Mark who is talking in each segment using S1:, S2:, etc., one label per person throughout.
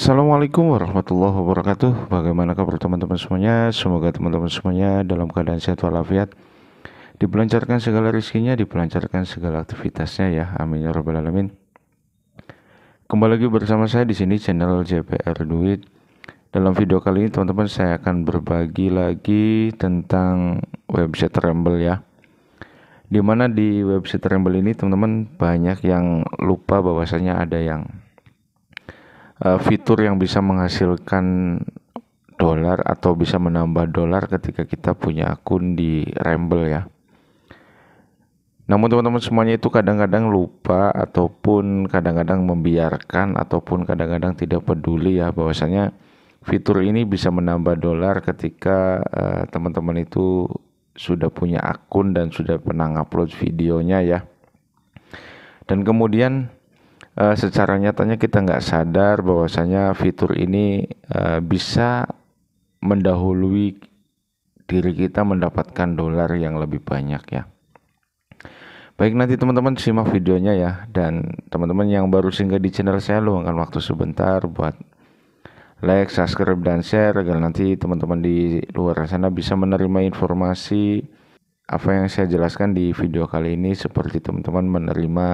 S1: Assalamualaikum warahmatullahi wabarakatuh Bagaimana kabar teman-teman semuanya Semoga teman-teman semuanya dalam keadaan sehat walafiat Dipelancarkan segala rezekinya Dipelancarkan segala aktivitasnya ya Amin ya rabbal alamin Kembali lagi bersama saya di sini channel JPR Duit Dalam video kali ini teman-teman saya akan berbagi lagi tentang website Tremble ya Dimana di website Tremble ini teman-teman banyak yang lupa bahwasanya ada yang uh, fitur yang bisa menghasilkan dolar atau bisa menambah dolar ketika kita punya akun di Ramble ya. Namun teman-teman semuanya itu kadang-kadang lupa ataupun kadang-kadang membiarkan ataupun kadang-kadang tidak peduli ya bahwasanya fitur ini bisa menambah dolar ketika eh, teman-teman uh, itu sudah punya akun dan sudah pernah upload videonya ya. Dan kemudian uh, secara nyatanya kita nggak sadar bahwasanya fitur ini uh, bisa mendahului diri kita mendapatkan dolar yang lebih banyak ya. Baik nanti teman-teman simak videonya ya dan teman-teman yang baru singgah di channel saya luangkan waktu sebentar buat like, subscribe dan share agar nanti teman-teman di luar sana bisa menerima informasi apa yang saya jelaskan di video kali ini seperti teman-teman menerima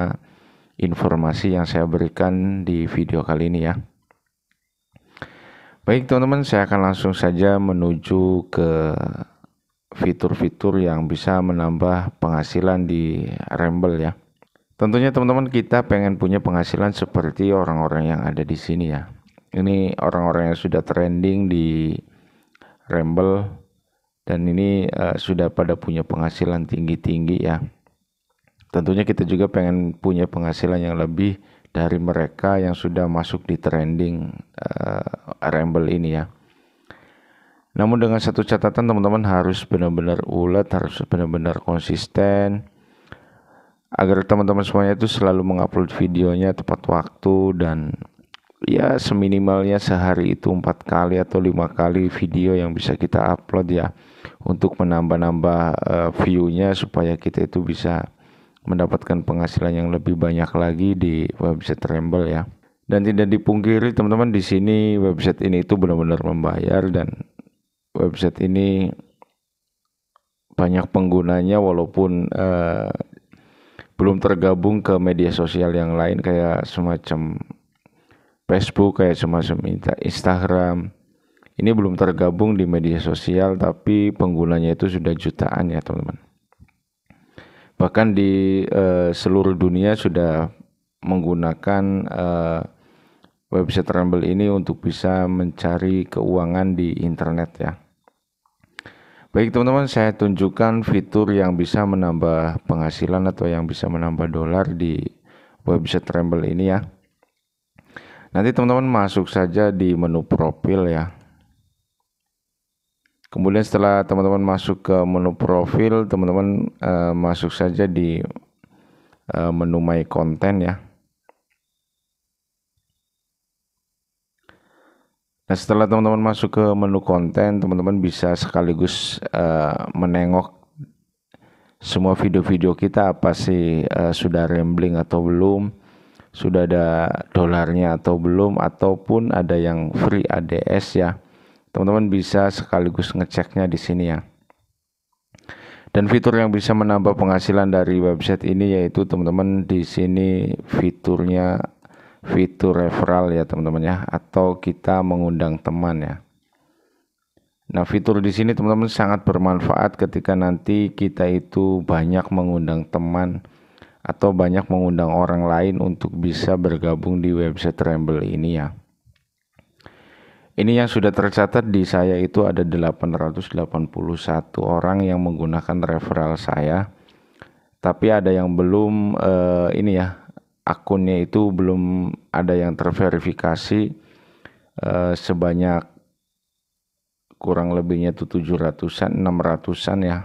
S1: informasi yang saya berikan di video kali ini ya. Baik teman-teman, saya akan langsung saja menuju ke fitur-fitur yang bisa menambah penghasilan di rembel ya. Tentunya teman-teman kita pengen punya penghasilan seperti orang-orang yang ada di sini ya. Ini orang-orang yang sudah trending di rembel dan ini uh, sudah pada punya penghasilan tinggi-tinggi ya. Tentunya kita juga pengen punya penghasilan yang lebih dari mereka yang sudah masuk di trending uh, Rumble ini ya. Namun dengan satu catatan teman-teman harus benar-benar ulet, harus benar-benar konsisten agar teman-teman semuanya itu selalu mengupload videonya tepat waktu dan ya seminimalnya sehari itu empat kali atau lima kali video yang bisa kita upload ya untuk menambah-nambah uh, view-nya supaya kita itu bisa mendapatkan penghasilan yang lebih banyak lagi di website Tremble ya. Dan tidak dipungkiri teman-teman di sini website ini itu benar-benar membayar dan website ini banyak penggunanya walaupun uh, belum tergabung ke media sosial yang lain kayak semacam Facebook kayak semacam Instagram. Ini belum tergabung di media sosial tapi penggunanya itu sudah jutaan ya teman-teman bahkan di uh, seluruh dunia sudah menggunakan uh, website Rumble ini untuk bisa mencari keuangan di internet ya. Baik teman-teman, saya tunjukkan fitur yang bisa menambah penghasilan atau yang bisa menambah dolar di website Rumble ini ya. Nanti teman-teman masuk saja di menu profil ya. Kemudian setelah teman-teman masuk ke menu profil, teman-teman uh, masuk saja di uh, menu My Content ya. Nah setelah teman-teman masuk ke menu konten, teman-teman bisa sekaligus uh, menengok semua video-video kita apa sih uh, sudah rambling atau belum, sudah ada dolarnya atau belum, ataupun ada yang free ADS ya Teman-teman bisa sekaligus ngeceknya di sini ya. Dan fitur yang bisa menambah penghasilan dari website ini yaitu teman-teman di sini fiturnya fitur referral ya teman-teman ya atau kita mengundang teman ya. Nah, fitur di sini teman-teman sangat bermanfaat ketika nanti kita itu banyak mengundang teman atau banyak mengundang orang lain untuk bisa bergabung di website Tremble ini ya. Ini yang sudah tercatat di saya itu ada 881 orang yang menggunakan referral saya. Tapi ada yang belum eh, ini ya, akunnya itu belum ada yang terverifikasi eh, sebanyak kurang lebihnya itu 700-an, 600-an ya.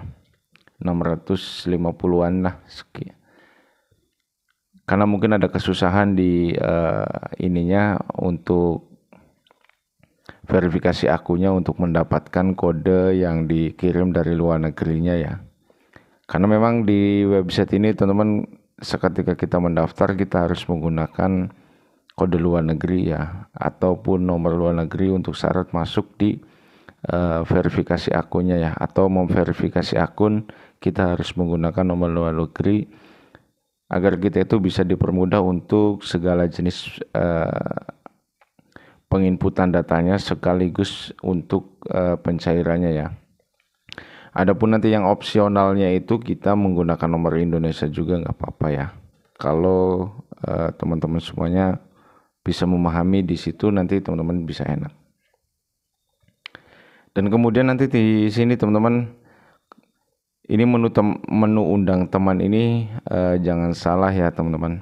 S1: 650-an lah sekian karena mungkin ada kesusahan di uh, ininya untuk verifikasi akunnya untuk mendapatkan kode yang dikirim dari luar negerinya ya. Karena memang di website ini teman-teman seketika kita mendaftar kita harus menggunakan kode luar negeri ya ataupun nomor luar negeri untuk syarat masuk di uh, verifikasi akunnya ya atau memverifikasi akun kita harus menggunakan nomor luar negeri agar kita itu bisa dipermudah untuk segala jenis uh, penginputan datanya sekaligus untuk uh, pencairannya ya. Adapun nanti yang opsionalnya itu kita menggunakan nomor Indonesia juga nggak apa-apa ya. Kalau teman eh, teman-teman semuanya bisa memahami di situ nanti teman-teman bisa enak. Dan kemudian nanti di sini teman-teman ini menu tem menu undang teman ini uh, jangan salah ya teman-teman.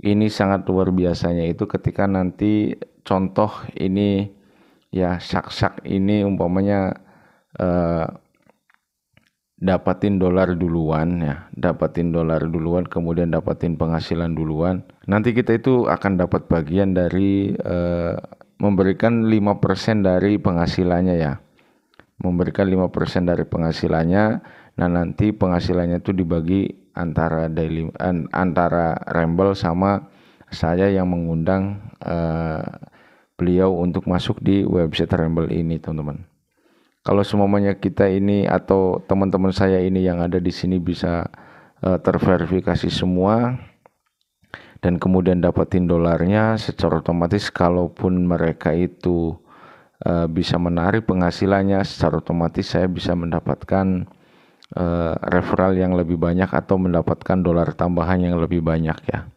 S1: Ini sangat luar biasanya itu ketika nanti contoh ini ya sak-sak ini umpamanya eh, dapatin dolar duluan ya, dapatin dolar duluan kemudian dapatin penghasilan duluan. Nanti kita itu akan dapat bagian dari eh, memberikan 5% dari penghasilannya ya. Memberikan 5% dari penghasilannya. Nah, nanti penghasilannya itu dibagi antara daily antara Rembel sama saya yang mengundang eh, beliau untuk masuk di website Rumble ini teman-teman. Kalau semuanya kita ini atau teman-teman saya ini yang ada di sini bisa uh, terverifikasi semua dan kemudian dapetin dolarnya secara otomatis kalaupun mereka itu uh, bisa menarik penghasilannya secara otomatis saya bisa mendapatkan uh, referral yang lebih banyak atau mendapatkan dolar tambahan yang lebih banyak ya.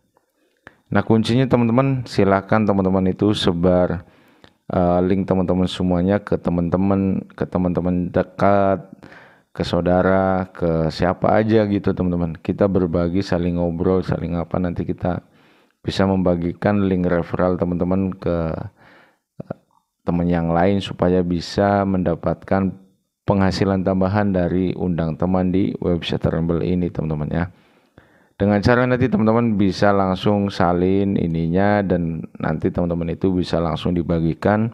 S1: Nah kuncinya teman-teman silakan teman-teman itu sebar uh, link teman-teman semuanya ke teman-teman ke teman-teman dekat ke saudara ke siapa aja gitu teman-teman kita berbagi saling ngobrol saling apa nanti kita bisa membagikan link referral teman-teman ke eh, teman yang lain supaya bisa mendapatkan penghasilan tambahan dari undang teman di website Rumble ini teman-teman ya dengan cara nanti teman-teman bisa langsung salin ininya dan nanti teman-teman itu bisa langsung dibagikan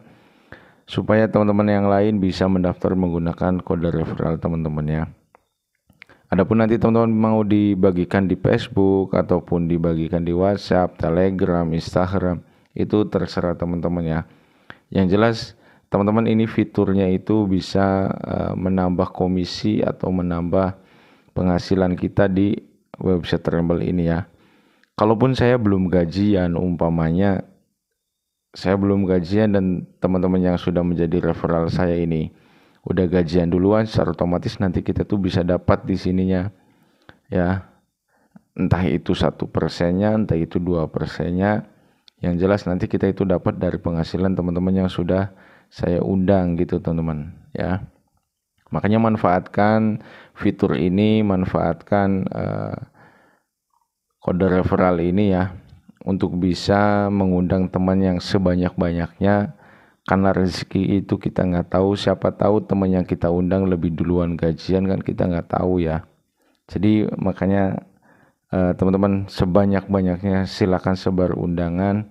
S1: supaya teman-teman yang lain bisa mendaftar menggunakan kode referral teman-temannya. Adapun nanti teman-teman mau dibagikan di Facebook ataupun dibagikan di WhatsApp, Telegram, Instagram, itu terserah teman-teman ya. Yang jelas teman-teman ini fiturnya itu bisa uh, menambah komisi atau menambah penghasilan kita di website Tremble ini ya. Kalaupun saya belum gajian umpamanya saya belum gajian dan teman-teman yang sudah menjadi referral saya ini udah gajian duluan secara otomatis nanti kita tuh bisa dapat di sininya ya entah itu satu persennya entah itu dua persennya yang jelas nanti kita itu dapat dari penghasilan teman-teman yang sudah saya undang gitu teman-teman ya Makanya manfaatkan fitur ini, manfaatkan uh, kode referral ini ya untuk bisa mengundang teman yang sebanyak-banyaknya karena rezeki itu kita nggak tahu siapa tahu teman yang kita undang lebih duluan gajian kan kita nggak tahu ya jadi makanya eh, teman-teman sebanyak-banyaknya silakan sebar undangan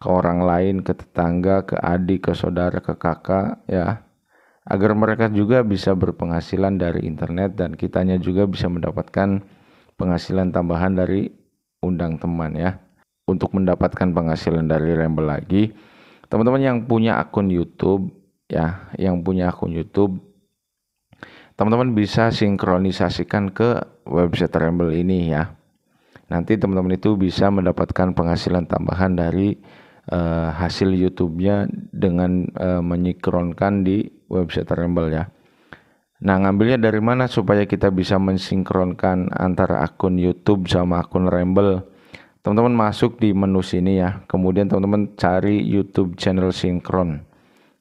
S1: ke orang lain ke tetangga ke adik ke saudara ke kakak ya agar mereka juga bisa berpenghasilan dari internet dan kitanya juga bisa mendapatkan penghasilan tambahan dari undang teman ya. Untuk mendapatkan penghasilan dari Rembel lagi, teman-teman yang punya akun YouTube ya, yang punya akun YouTube teman-teman bisa sinkronisasikan ke website Rembel ini ya. Nanti teman-teman itu bisa mendapatkan penghasilan tambahan dari uh, hasil YouTube-nya dengan uh, menyinkronkan di website Rumble ya. Nah, ngambilnya dari mana supaya kita bisa mensinkronkan antara akun YouTube sama akun Rumble? Teman-teman masuk di menu sini ya. Kemudian teman-teman cari YouTube channel sinkron.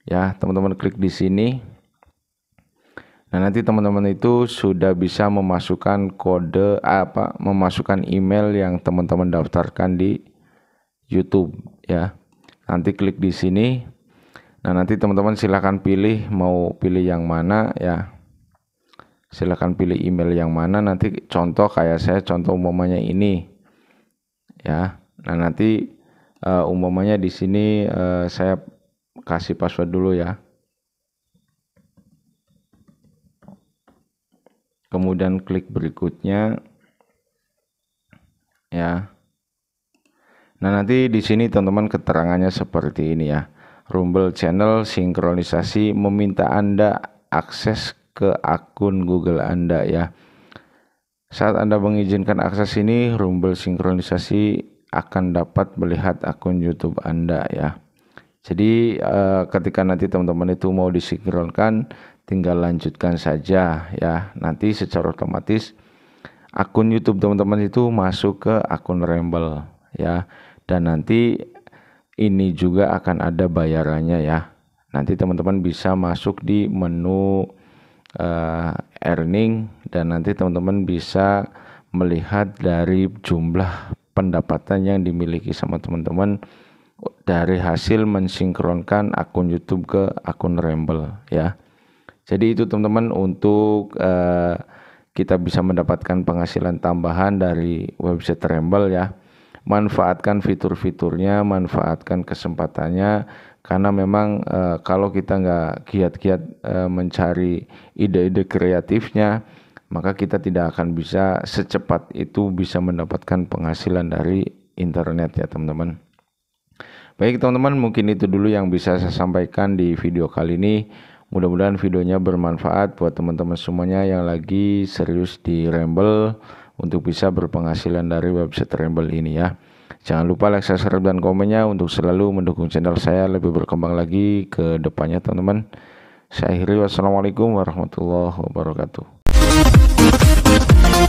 S1: Ya, teman-teman klik di sini. Nah, nanti teman-teman itu sudah bisa memasukkan kode apa? Memasukkan email yang teman-teman daftarkan di YouTube ya. Nanti klik di sini. Nah, nanti teman-teman silahkan pilih mau pilih yang mana ya. Silahkan pilih email yang mana nanti contoh kayak saya contoh umumnya ini. Ya. Nah, nanti uh, umpamanya di sini uh, saya kasih password dulu ya. Kemudian klik berikutnya. Ya. Nah, nanti di sini teman-teman keterangannya seperti ini ya Rumble Channel sinkronisasi meminta Anda akses ke akun Google Anda ya. Saat Anda mengizinkan akses ini, Rumble sinkronisasi akan dapat melihat akun YouTube Anda ya. Jadi eh, ketika nanti teman-teman itu mau disinkronkan, tinggal lanjutkan saja ya. Nanti secara otomatis akun YouTube teman-teman itu masuk ke akun Rumble ya. Dan nanti ini juga akan ada bayarannya ya. Nanti teman-teman bisa masuk di menu uh, earning dan nanti teman-teman bisa melihat dari jumlah pendapatan yang dimiliki sama teman-teman dari hasil mensinkronkan akun YouTube ke akun Ramble ya. Jadi itu teman-teman untuk uh, kita bisa mendapatkan penghasilan tambahan dari website Ramble ya manfaatkan fitur-fiturnya, manfaatkan kesempatannya, karena memang e, kalau kita nggak kiat-kiat e, eh, mencari ide-ide kreatifnya, maka kita tidak akan bisa secepat itu bisa mendapatkan penghasilan dari internet ya teman-teman. Baik teman-teman, mungkin itu dulu yang bisa saya sampaikan di video kali ini. Mudah-mudahan videonya bermanfaat buat teman-teman semuanya yang lagi serius di Ramble untuk bisa berpenghasilan dari website Tremble ini ya. Jangan lupa like, subscribe, dan komennya untuk selalu mendukung channel saya lebih berkembang lagi ke depannya teman-teman. Saya akhiri wassalamualaikum warahmatullahi wabarakatuh.